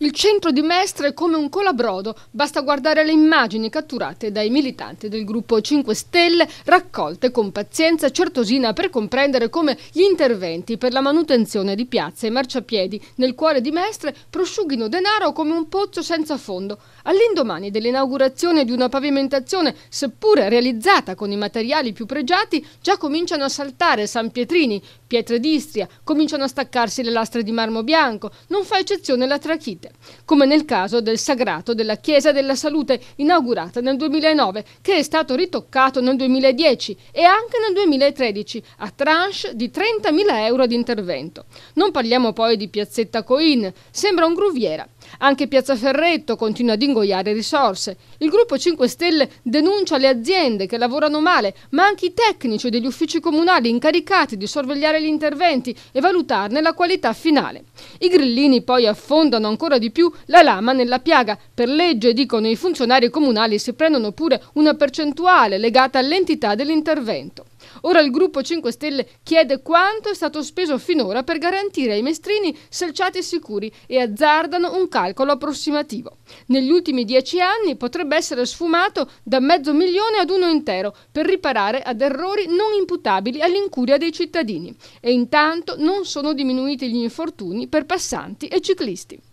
Il centro di Mestre è come un colabrodo, basta guardare le immagini catturate dai militanti del gruppo 5 Stelle, raccolte con pazienza certosina per comprendere come gli interventi per la manutenzione di piazze e marciapiedi nel cuore di Mestre prosciughino denaro come un pozzo senza fondo. All'indomani dell'inaugurazione di una pavimentazione, seppure realizzata con i materiali più pregiati, già cominciano a saltare San Pietrini, pietre d'Istria, cominciano a staccarsi le lastre di marmo bianco, non fa eccezione la trachite salute, come nel caso del sagrato della Chiesa della Salute inaugurata nel 2009, che è stato ritoccato nel 2010 e anche nel 2013 a tranche di 30.000 euro di intervento. Non parliamo poi di Piazzetta Coin, sembra un gruviera anche Piazza Ferretto continua ad ingoiare risorse. Il gruppo 5 Stelle denuncia le aziende che lavorano male, ma anche i tecnici degli uffici comunali incaricati di sorvegliare gli interventi e valutarne la qualità finale. I grillini poi affondano ancora di più la lama nella piaga. Per legge, dicono i funzionari comunali, si prendono pure una percentuale legata all'entità dell'intervento. Ora il gruppo 5 Stelle chiede quanto è stato speso finora per garantire ai mestrini selciati e sicuri e azzardano un calcolo approssimativo. Negli ultimi dieci anni potrebbe essere sfumato da mezzo milione ad uno intero per riparare ad errori non imputabili all'incuria dei cittadini e intanto non sono diminuiti gli infortuni per passanti e ciclisti.